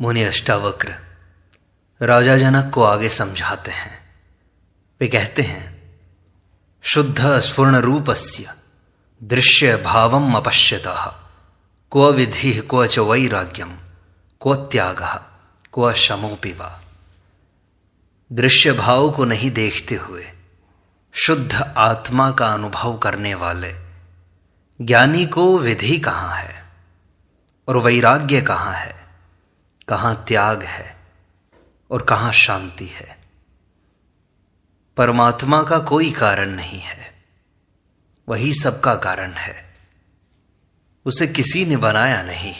मुनि अष्टावक्र राजा जनक को आगे समझाते हैं वे कहते हैं शुद्ध स्फुर्ण रूपस्य दृश्य भावम अपश्यता क्व विधि क्व च वैराग्यम क्व त्याग क्व शमोपी दृश्य भाव को नहीं देखते हुए शुद्ध आत्मा का अनुभव करने वाले ज्ञानी को विधि कहाँ है और वैराग्य कहाँ है कहाँ त्याग है और कहाँ शांति है परमात्मा का कोई कारण नहीं है वही सबका कारण है उसे किसी ने बनाया नहीं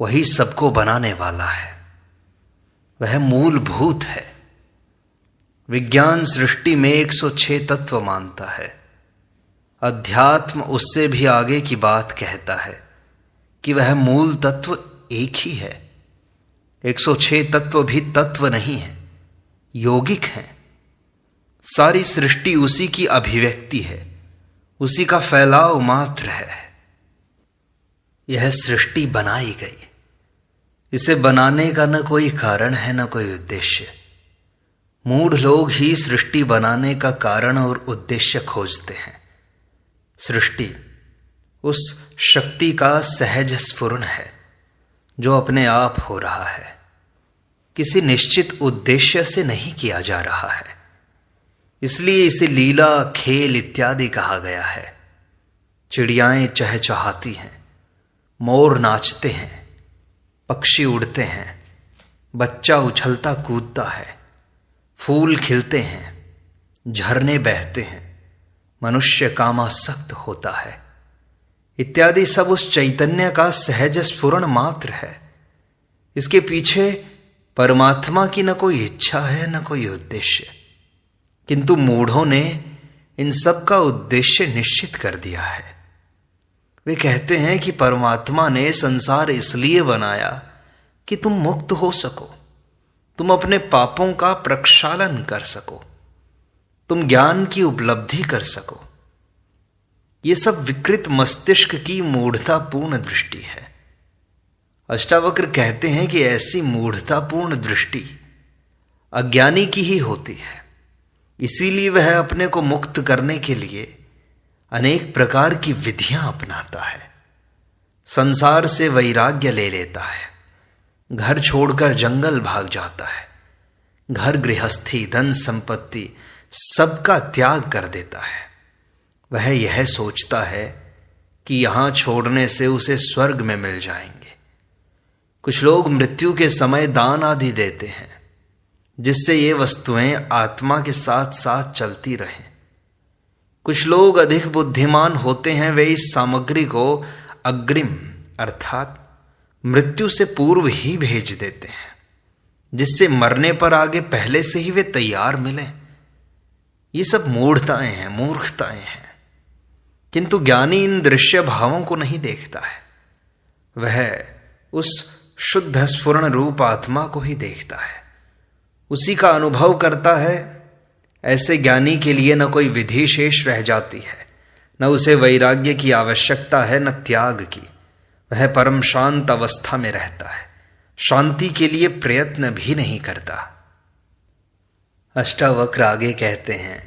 वही सबको बनाने वाला है वह मूलभूत है विज्ञान सृष्टि में 106 तत्व मानता है अध्यात्म उससे भी आगे की बात कहता है कि वह मूल तत्व एक ही है 106 तत्व भी तत्व नहीं है यौगिक है सारी सृष्टि उसी की अभिव्यक्ति है उसी का फैलाव मात्र है यह सृष्टि बनाई गई इसे बनाने का न कोई कारण है न कोई उद्देश्य मूढ़ लोग ही सृष्टि बनाने का कारण और उद्देश्य खोजते हैं सृष्टि उस शक्ति का सहज स्फुर है जो अपने आप हो रहा है किसी निश्चित उद्देश्य से नहीं किया जा रहा है इसलिए इसे लीला खेल इत्यादि कहा गया है चिड़ियाएं चहचहाती हैं मोर नाचते हैं पक्षी उड़ते हैं बच्चा उछलता कूदता है फूल खिलते हैं झरने बहते हैं मनुष्य कामासक्त होता है इत्यादि सब उस चैतन्य का सहज स्फुरण मात्र है इसके पीछे परमात्मा की न कोई इच्छा है न कोई उद्देश्य किंतु मूढ़ों ने इन सब का उद्देश्य निश्चित कर दिया है वे कहते हैं कि परमात्मा ने संसार इसलिए बनाया कि तुम मुक्त हो सको तुम अपने पापों का प्रक्षालन कर सको तुम ज्ञान की उपलब्धि कर सको ये सब विकृत मस्तिष्क की मूढ़तापूर्ण दृष्टि है अष्टावक्र कहते हैं कि ऐसी मूढ़तापूर्ण दृष्टि अज्ञानी की ही होती है इसीलिए वह अपने को मुक्त करने के लिए अनेक प्रकार की विधियां अपनाता है संसार से वैराग्य ले लेता है घर छोड़कर जंगल भाग जाता है घर गृहस्थी धन संपत्ति सबका त्याग कर देता है वह यह सोचता है कि यहां छोड़ने से उसे स्वर्ग में मिल जाएंगे कुछ लोग मृत्यु के समय दान आदि देते हैं जिससे ये वस्तुएं आत्मा के साथ साथ चलती रहें कुछ लोग अधिक बुद्धिमान होते हैं वे इस सामग्री को अग्रिम अर्थात मृत्यु से पूर्व ही भेज देते हैं जिससे मरने पर आगे पहले से ही वे तैयार मिलें ये सब मूढ़ताएं हैं मूर्खताएं हैं किंतु ज्ञानी इन दृश्य भावों को नहीं देखता है वह उस शुद्ध स्फुरण रूप आत्मा को ही देखता है उसी का अनुभव करता है ऐसे ज्ञानी के लिए न कोई विधि शेष रह जाती है न उसे वैराग्य की आवश्यकता है न त्याग की वह परम शांत अवस्था में रहता है शांति के लिए प्रयत्न भी नहीं करता अष्टावक्र आगे कहते हैं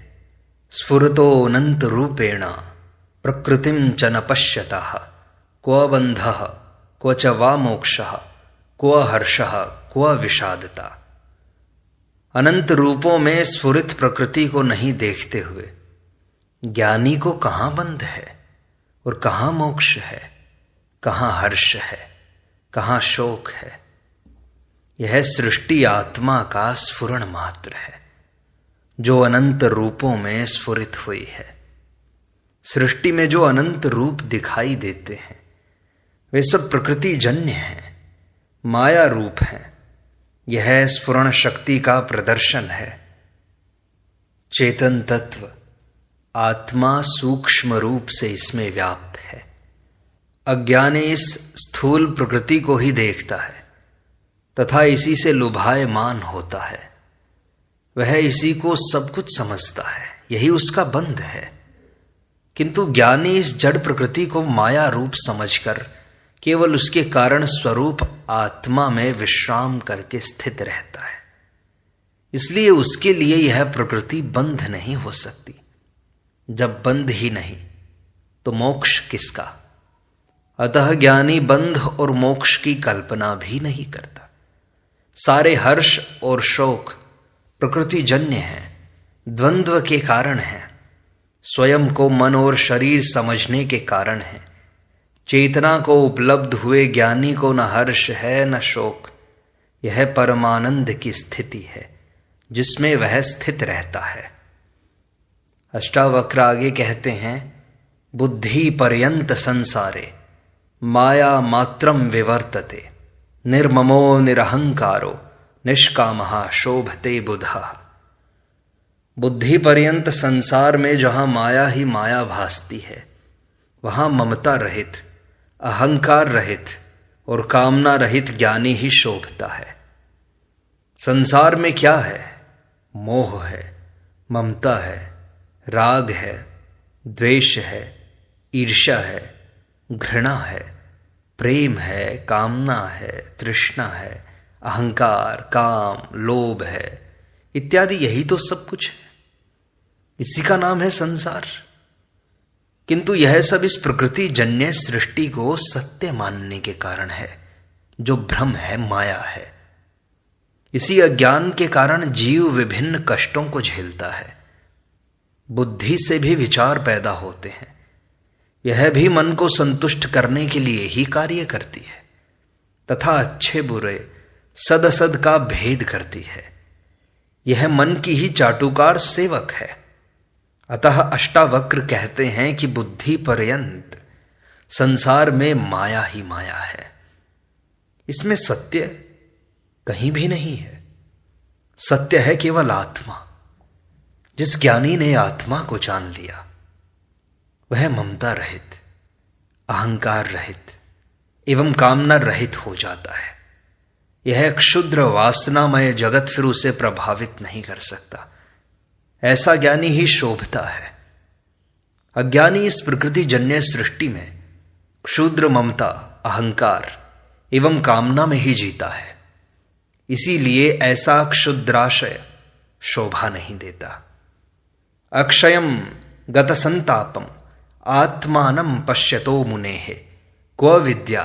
स्फुरतो अनंत रूपेणा प्रकृति च न पश्यत क्व बंध क्व च वा मोक्ष क्व हर्ष क्व विषादता अनंत रूपों में स्फुरित प्रकृति को नहीं देखते हुए ज्ञानी को कहाँ बंध है और कहाँ मोक्ष है कहाँ हर्ष है कहाँ शोक है यह सृष्टि आत्मा का स्फुरण मात्र है जो अनंत रूपों में स्फुरित हुई है सृष्टि में जो अनंत रूप दिखाई देते हैं वे सब प्रकृति जन्य हैं माया रूप हैं यह स्फुरण शक्ति का प्रदर्शन है चेतन तत्व आत्मा सूक्ष्म रूप से इसमें व्याप्त है अज्ञानी इस स्थूल प्रकृति को ही देखता है तथा इसी से लुभायमान होता है वह इसी को सब कुछ समझता है यही उसका बंध है किंतु ज्ञानी इस जड़ प्रकृति को माया रूप समझकर केवल उसके कारण स्वरूप आत्मा में विश्राम करके स्थित रहता है इसलिए उसके लिए यह प्रकृति बंध नहीं हो सकती जब बंध ही नहीं तो मोक्ष किसका अतः ज्ञानी बंध और मोक्ष की कल्पना भी नहीं करता सारे हर्ष और शोक प्रकृति जन्य हैं द्वंद्व के कारण हैं स्वयं को मन और शरीर समझने के कारण है चेतना को उपलब्ध हुए ज्ञानी को न हर्ष है न शोक यह परमानंद की स्थिति है जिसमें वह स्थित रहता है अष्टावक्र आगे कहते हैं बुद्धि पर्यंत संसारे माया मात्रम विवर्तते निर्ममो निरहंकारो निष्काम शोभते बुधा बुद्धि पर्यंत संसार में जहां माया ही माया भासती है वहां ममता रहित अहंकार रहित और कामना रहित ज्ञानी ही शोभता है संसार में क्या है मोह है ममता है राग है द्वेष है ईर्ष्या है घृणा है प्रेम है कामना है तृष्णा है अहंकार काम लोभ है इत्यादि यही तो सब कुछ है इसी का नाम है संसार किंतु यह सब इस प्रकृति जन्य सृष्टि को सत्य मानने के कारण है जो भ्रम है माया है इसी अज्ञान के कारण जीव विभिन्न कष्टों को झेलता है बुद्धि से भी विचार पैदा होते हैं यह भी मन को संतुष्ट करने के लिए ही कार्य करती है तथा अच्छे बुरे सद असद का भेद करती है यह मन की ही चाटुकार सेवक है अतः अष्टावक्र कहते हैं कि बुद्धि पर्यंत संसार में माया ही माया है इसमें सत्य कहीं भी नहीं है सत्य है केवल आत्मा जिस ज्ञानी ने आत्मा को जान लिया वह ममता रहित अहंकार रहित एवं कामना रहित हो जाता है यह क्षुद्र वासनामय जगत फिर उसे प्रभावित नहीं कर सकता ऐसा ज्ञानी ही शोभता है अज्ञानी इस प्रकृति जन्य सृष्टि में क्षुद्र ममता अहंकार एवं कामना में ही जीता है इसीलिए ऐसा क्षुद्राशय शोभा नहीं देता अक्षयम संतापम आत्मान पश्यतो मुने क्व विद्या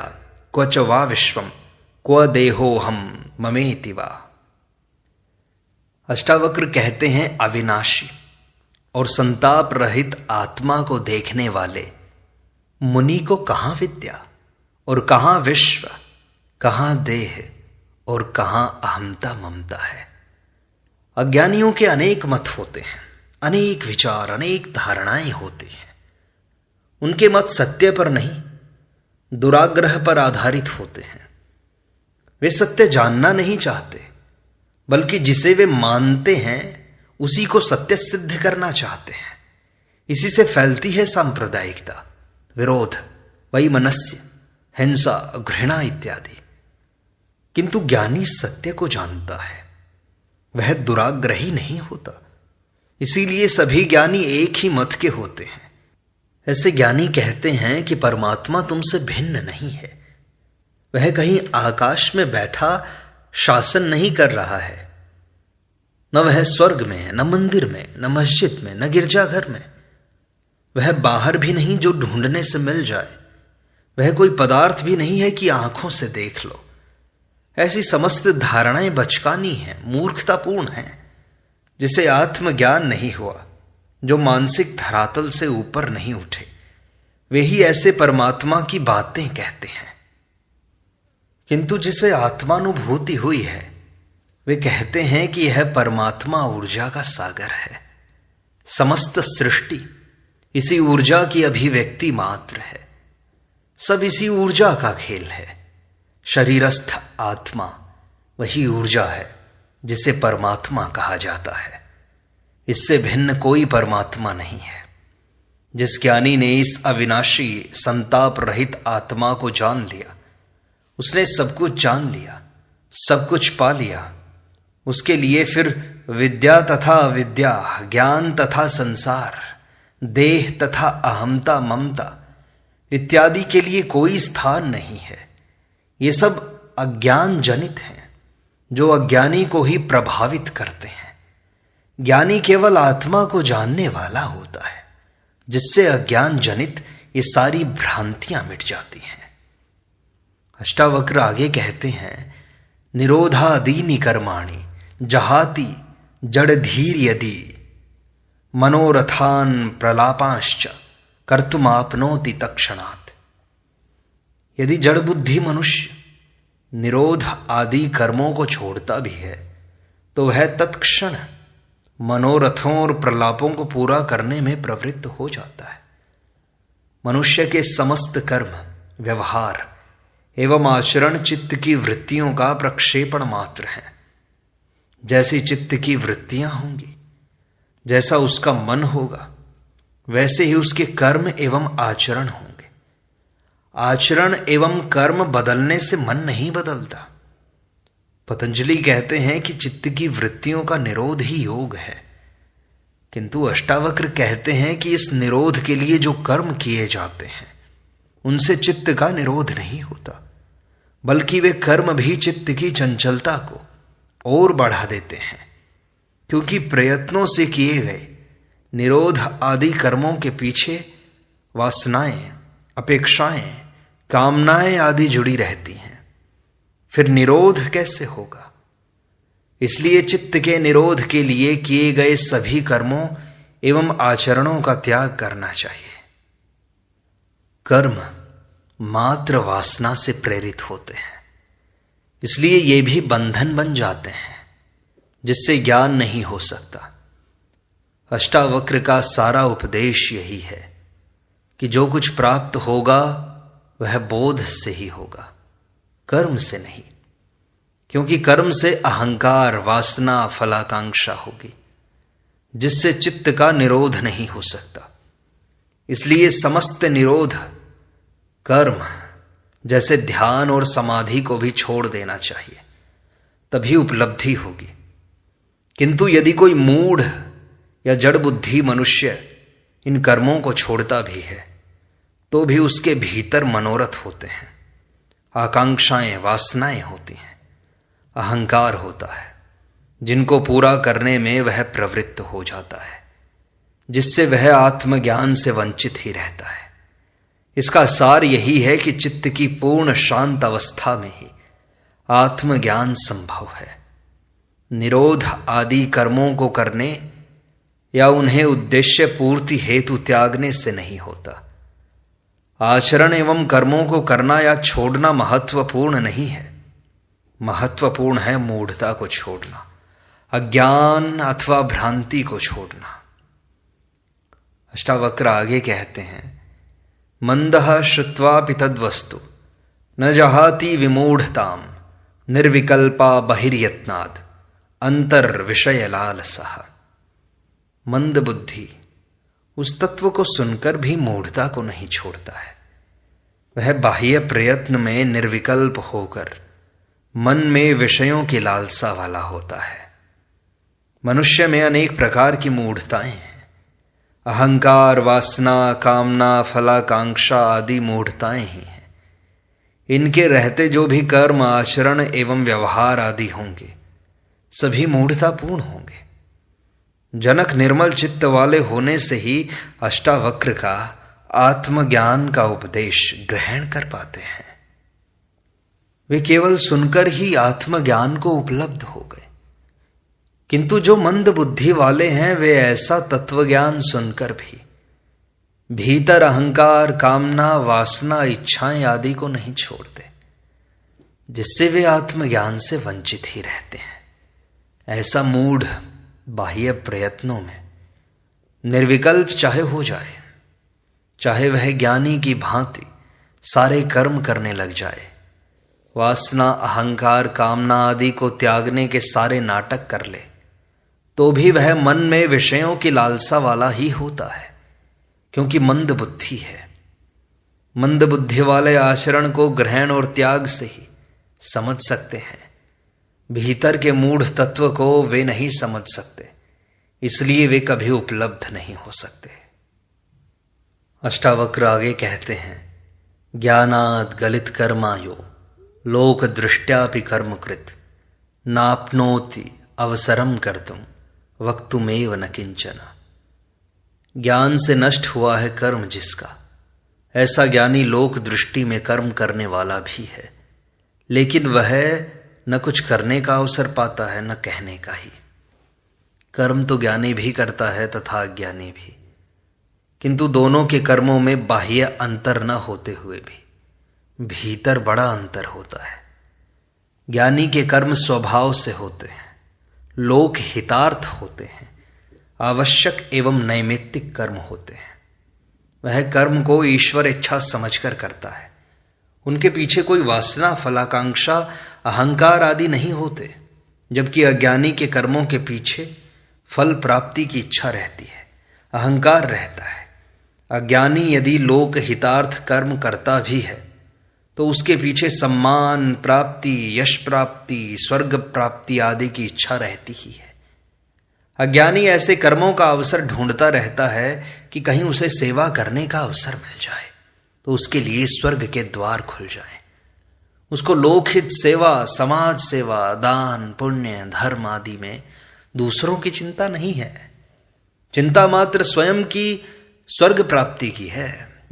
क्व च वा विश्व क्व देहोहम ममेति वा अष्टावक्र कहते हैं अविनाशी और संताप रहित आत्मा को देखने वाले मुनि को कहां विद्या और कहां विश्व कहां देह और कहाँ अहमता ममता है अज्ञानियों के अनेक मत होते हैं अनेक विचार अनेक धारणाएं होती हैं उनके मत सत्य पर नहीं दुराग्रह पर आधारित होते हैं वे सत्य जानना नहीं चाहते बल्कि जिसे वे मानते हैं उसी को सत्य सिद्ध करना चाहते हैं इसी से फैलती है सांप्रदायिकता विरोध मनस्य हिंसा घृणा इत्यादि किंतु ज्ञानी सत्य को जानता है वह दुराग्रही नहीं होता इसीलिए सभी ज्ञानी एक ही मत के होते हैं ऐसे ज्ञानी कहते हैं कि परमात्मा तुमसे भिन्न नहीं है वह कहीं आकाश में बैठा शासन नहीं कर रहा है न वह स्वर्ग में है न मंदिर में न मस्जिद में न गिरजाघर में वह बाहर भी नहीं जो ढूंढने से मिल जाए वह कोई पदार्थ भी नहीं है कि आंखों से देख लो ऐसी समस्त धारणाएं बचकानी है मूर्खतापूर्ण है जिसे आत्मज्ञान नहीं हुआ जो मानसिक धरातल से ऊपर नहीं उठे वे ही ऐसे परमात्मा की बातें कहते हैं किंतु जिसे आत्मानुभूति हुई है वे कहते हैं कि यह परमात्मा ऊर्जा का सागर है समस्त सृष्टि इसी ऊर्जा की अभिव्यक्ति मात्र है सब इसी ऊर्जा का खेल है शरीरस्थ आत्मा वही ऊर्जा है जिसे परमात्मा कहा जाता है इससे भिन्न कोई परमात्मा नहीं है जिस ज्ञानी ने इस अविनाशी संताप रहित आत्मा को जान लिया उसने सब कुछ जान लिया सब कुछ पा लिया उसके लिए फिर विद्या तथा अविद्या ज्ञान तथा संसार देह तथा अहमता ममता इत्यादि के लिए कोई स्थान नहीं है ये सब अज्ञान जनित हैं जो अज्ञानी को ही प्रभावित करते हैं ज्ञानी केवल आत्मा को जानने वाला होता है जिससे अज्ञान जनित ये सारी भ्रांतियां मिट जाती हैं अष्टावक्र आगे कहते हैं निरोधादीनि कर्माणि जहाति जड़धीर यदि मनोरथान प्रलापांश्च कर्तुमापनोति तक्षणात् यदि जड़ बुद्धि मनुष्य निरोध आदि कर्मों को छोड़ता भी है तो वह तत्क्षण मनोरथों और प्रलापों को पूरा करने में प्रवृत्त हो जाता है मनुष्य के समस्त कर्म व्यवहार एवं आचरण चित्त की वृत्तियों का प्रक्षेपण मात्र है जैसी चित्त की वृत्तियां होंगी जैसा उसका मन होगा वैसे ही उसके कर्म एवं आचरण होंगे आचरण एवं कर्म बदलने से मन नहीं बदलता पतंजलि कहते हैं कि चित्त की वृत्तियों का निरोध ही योग है किंतु अष्टावक्र कहते हैं कि इस निरोध के लिए जो कर्म किए जाते हैं उनसे चित्त का निरोध नहीं होता बल्कि वे कर्म भी चित्त की चंचलता को और बढ़ा देते हैं क्योंकि प्रयत्नों से किए गए निरोध आदि कर्मों के पीछे वासनाएं अपेक्षाएं कामनाएं आदि जुड़ी रहती हैं फिर निरोध कैसे होगा इसलिए चित्त के निरोध के लिए किए गए सभी कर्मों एवं आचरणों का त्याग करना चाहिए कर्म मात्र वासना से प्रेरित होते हैं इसलिए ये भी बंधन बन जाते हैं जिससे ज्ञान नहीं हो सकता अष्टावक्र का सारा उपदेश यही है कि जो कुछ प्राप्त होगा वह बोध से ही होगा कर्म से नहीं क्योंकि कर्म से अहंकार वासना फलाकांक्षा होगी जिससे चित्त का निरोध नहीं हो सकता इसलिए समस्त निरोध कर्म जैसे ध्यान और समाधि को भी छोड़ देना चाहिए तभी उपलब्धि होगी किंतु यदि कोई मूढ़ या जड़ बुद्धि मनुष्य इन कर्मों को छोड़ता भी है तो भी उसके भीतर मनोरथ होते हैं आकांक्षाएं वासनाएं होती हैं अहंकार होता है जिनको पूरा करने में वह प्रवृत्त हो जाता है जिससे वह आत्मज्ञान से वंचित ही रहता है इसका सार यही है कि चित्त की पूर्ण शांत अवस्था में ही आत्मज्ञान संभव है निरोध आदि कर्मों को करने या उन्हें उद्देश्य पूर्ति हेतु त्यागने से नहीं होता आचरण एवं कर्मों को करना या छोड़ना महत्वपूर्ण नहीं है महत्वपूर्ण है मूढ़ता को छोड़ना अज्ञान अथवा भ्रांति को छोड़ना अष्टावक्र आगे कहते हैं मंद श्रुवापि तद्वस्तु न जहाती विमूढ़ता निर्विकल्पा बहिर्यत्नाद अंतर्विषयलालसः मंद बुद्धि उस तत्व को सुनकर भी मूढ़ता को नहीं छोड़ता है वह बाह्य प्रयत्न में निर्विकल्प होकर मन में विषयों की लालसा वाला होता है मनुष्य में अनेक प्रकार की मूढ़ताएं हैं अहंकार वासना कामना फलाकांक्षा आदि मूढ़ताएं ही हैं इनके रहते जो भी कर्म आचरण एवं व्यवहार आदि होंगे सभी मूढ़तापूर्ण होंगे जनक निर्मल चित्त वाले होने से ही अष्टावक्र का आत्मज्ञान का उपदेश ग्रहण कर पाते हैं वे केवल सुनकर ही आत्मज्ञान को उपलब्ध हो गए किंतु जो मंद बुद्धि वाले हैं वे ऐसा तत्वज्ञान सुनकर भी भीतर अहंकार कामना वासना इच्छाएं आदि को नहीं छोड़ते जिससे वे आत्मज्ञान से वंचित ही रहते हैं ऐसा मूढ़ बाह्य प्रयत्नों में निर्विकल्प चाहे हो जाए चाहे वह ज्ञानी की भांति सारे कर्म करने लग जाए वासना अहंकार कामना आदि को त्यागने के सारे नाटक कर ले तो भी वह मन में विषयों की लालसा वाला ही होता है क्योंकि मंद बुद्धि है मंद बुद्धि वाले आचरण को ग्रहण और त्याग से ही समझ सकते हैं भीतर के मूढ़ तत्व को वे नहीं समझ सकते इसलिए वे कभी उपलब्ध नहीं हो सकते अष्टावक्र आगे कहते हैं ज्ञानाद गलित कर्मायो लोक दृष्ट्यापि कृत नापनोति अवसरम कर तुम वक्तुमेव न किंचन ज्ञान से नष्ट हुआ है कर्म जिसका ऐसा ज्ञानी लोक दृष्टि में कर्म करने वाला भी है लेकिन वह न कुछ करने का अवसर पाता है न कहने का ही कर्म तो ज्ञानी भी करता है तथा अज्ञानी भी किंतु दोनों के कर्मों में बाह्य अंतर न होते हुए भी भीतर बड़ा अंतर होता है ज्ञानी के कर्म स्वभाव से होते हैं लोक हितार्थ होते हैं आवश्यक एवं नैमित्तिक कर्म होते हैं वह कर्म को ईश्वर इच्छा समझकर करता है उनके पीछे कोई वासना फलाकांक्षा अहंकार आदि नहीं होते जबकि अज्ञानी के कर्मों के पीछे फल प्राप्ति की इच्छा रहती है अहंकार रहता है अज्ञानी यदि लोक हितार्थ कर्म करता भी है तो उसके पीछे सम्मान प्राप्ति यश प्राप्ति स्वर्ग प्राप्ति आदि की इच्छा रहती ही है अज्ञानी ऐसे कर्मों का अवसर ढूंढता रहता है कि कहीं उसे सेवा करने का अवसर मिल जाए तो उसके लिए स्वर्ग के द्वार खुल जाए उसको लोकहित सेवा समाज सेवा दान पुण्य धर्म आदि में दूसरों की चिंता नहीं है चिंता मात्र स्वयं की स्वर्ग प्राप्ति की है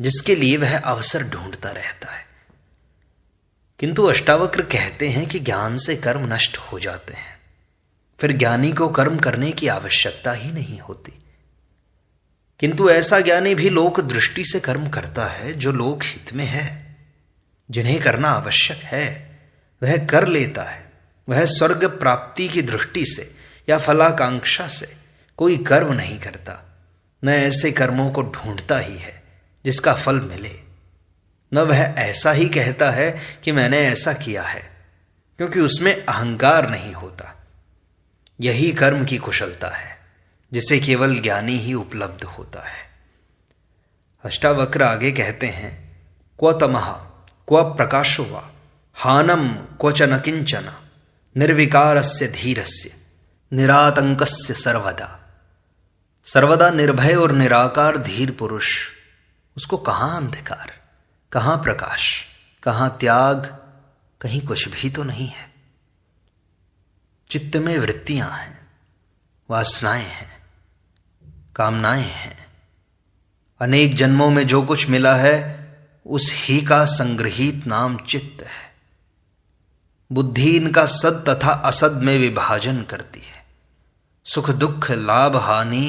जिसके लिए वह अवसर ढूंढता रहता है किंतु अष्टावक्र कहते हैं कि ज्ञान से कर्म नष्ट हो जाते हैं फिर ज्ञानी को कर्म करने की आवश्यकता ही नहीं होती किंतु ऐसा ज्ञानी भी लोक दृष्टि से कर्म करता है जो लोक हित में है जिन्हें करना आवश्यक है वह कर लेता है वह स्वर्ग प्राप्ति की दृष्टि से या फलाकांक्षा से कोई कर्म नहीं करता न ऐसे कर्मों को ढूंढता ही है जिसका फल मिले न वह ऐसा ही कहता है कि मैंने ऐसा किया है क्योंकि उसमें अहंकार नहीं होता यही कर्म की कुशलता है जिसे केवल ज्ञानी ही उपलब्ध होता है अष्टावक्र आगे कहते हैं क्व तमह क्व प्रकाश हुआ हानम क्वचन किंचन निर्विकार से धीर से निरातंक सर्वदा सर्वदा निर्भय और निराकार धीर पुरुष उसको कहाँ अंधकार कहां प्रकाश कहां त्याग कहीं कुछ भी तो नहीं है चित्त में वृत्तियां हैं वासनाएं हैं कामनाएं हैं अनेक जन्मों में जो कुछ मिला है उस ही का संग्रहित नाम चित्त है बुद्धि इनका सद तथा असद में विभाजन करती है सुख दुख लाभ हानि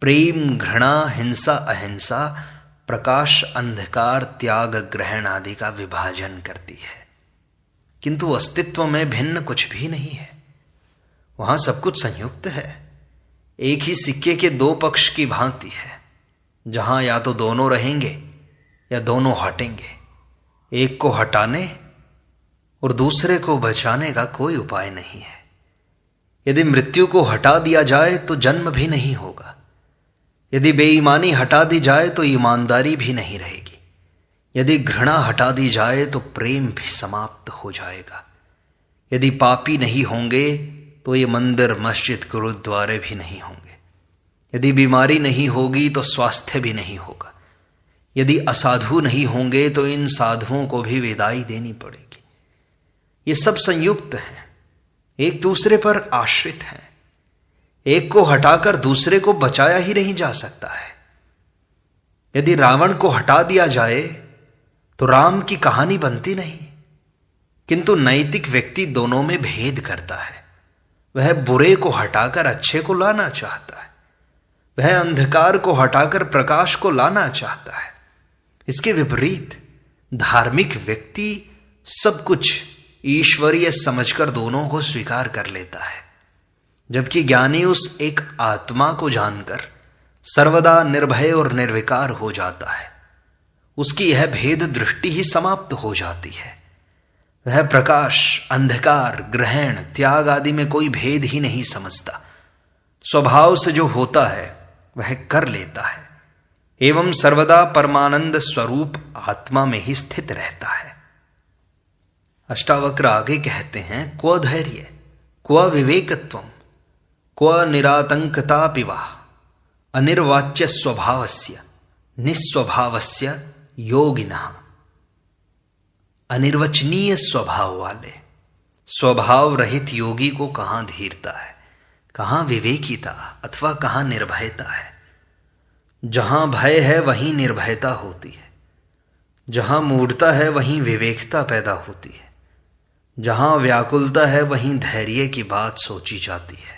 प्रेम घृणा हिंसा अहिंसा प्रकाश अंधकार त्याग ग्रहण आदि का विभाजन करती है किंतु अस्तित्व में भिन्न कुछ भी नहीं है वहां सब कुछ संयुक्त है एक ही सिक्के के दो पक्ष की भांति है जहां या तो दोनों रहेंगे या दोनों हटेंगे एक को हटाने और दूसरे को बचाने का कोई उपाय नहीं है यदि मृत्यु को हटा दिया जाए तो जन्म भी नहीं होगा यदि बेईमानी हटा दी जाए तो ईमानदारी भी नहीं रहेगी यदि घृणा हटा दी जाए तो प्रेम भी समाप्त हो जाएगा यदि पापी नहीं होंगे तो ये मंदिर मस्जिद गुरुद्वारे भी नहीं होंगे यदि बीमारी नहीं होगी तो स्वास्थ्य भी नहीं होगा यदि असाधु नहीं होंगे तो इन साधुओं को भी विदाई देनी पड़ेगी ये सब संयुक्त हैं एक दूसरे पर आश्रित हैं एक को हटाकर दूसरे को बचाया ही नहीं जा सकता है यदि रावण को हटा दिया जाए तो राम की कहानी बनती नहीं किंतु नैतिक व्यक्ति दोनों में भेद करता है वह बुरे को हटाकर अच्छे को लाना चाहता है वह अंधकार को हटाकर प्रकाश को लाना चाहता है इसके विपरीत धार्मिक व्यक्ति सब कुछ ईश्वरीय समझकर दोनों को स्वीकार कर लेता है जबकि ज्ञानी उस एक आत्मा को जानकर सर्वदा निर्भय और निर्विकार हो जाता है उसकी यह भेद दृष्टि ही समाप्त हो जाती है वह प्रकाश अंधकार ग्रहण त्याग आदि में कोई भेद ही नहीं समझता स्वभाव से जो होता है वह कर लेता है एवं सर्वदा परमानंद स्वरूप आत्मा में ही स्थित रहता है अष्टावक्र आगे कहते हैं क्व धैर्य क्व विवेकत्वम क्व निरातंकता पिवा अनिर्वाच्य स्वभाव से निस्वभाव से योगिना अनिर्वचनीय स्वभाव वाले स्वभाव रहित योगी को कहाँ धीरता है कहाँ विवेकिता अथवा कहां निर्भयता है जहां भय है वहीं निर्भयता होती है जहां मूढ़ता है वहीं विवेकता पैदा होती है जहां व्याकुलता है वहीं धैर्य की बात सोची जाती है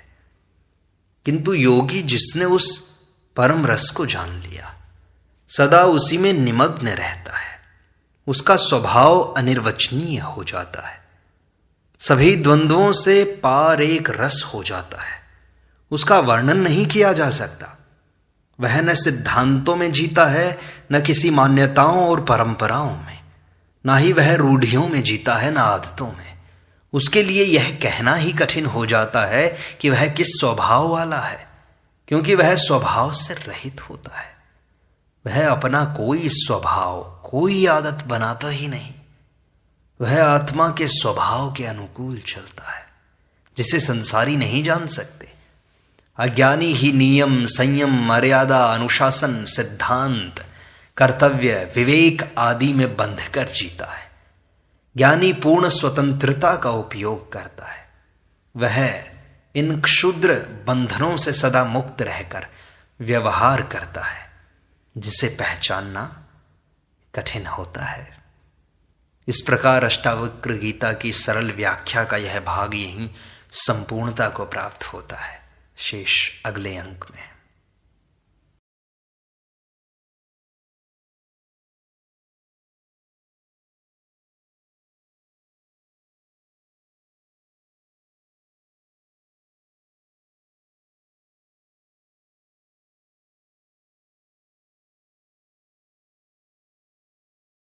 किंतु योगी जिसने उस परम रस को जान लिया सदा उसी में निमग्न रहता है उसका स्वभाव अनिर्वचनीय हो जाता है सभी द्वंद्वों से पार एक रस हो जाता है उसका वर्णन नहीं किया जा सकता वह न सिद्धांतों में जीता है न किसी मान्यताओं और परंपराओं में ना ही वह रूढ़ियों में जीता है ना आदतों में उसके लिए यह कहना ही कठिन हो जाता है कि वह किस स्वभाव वाला है क्योंकि वह स्वभाव से रहित होता है वह अपना कोई स्वभाव कोई आदत बनाता ही नहीं वह आत्मा के स्वभाव के अनुकूल चलता है जिसे संसारी नहीं जान सकते अज्ञानी ही नियम संयम मर्यादा अनुशासन सिद्धांत कर्तव्य विवेक आदि में बंध कर जीता है ज्ञानी पूर्ण स्वतंत्रता का उपयोग करता है वह इन क्षुद्र बंधनों से सदा मुक्त रहकर व्यवहार करता है जिसे पहचानना कठिन होता है इस प्रकार अष्टावक्र गीता की सरल व्याख्या का यह भाग यहीं संपूर्णता को प्राप्त होता है शेष अगले अंक में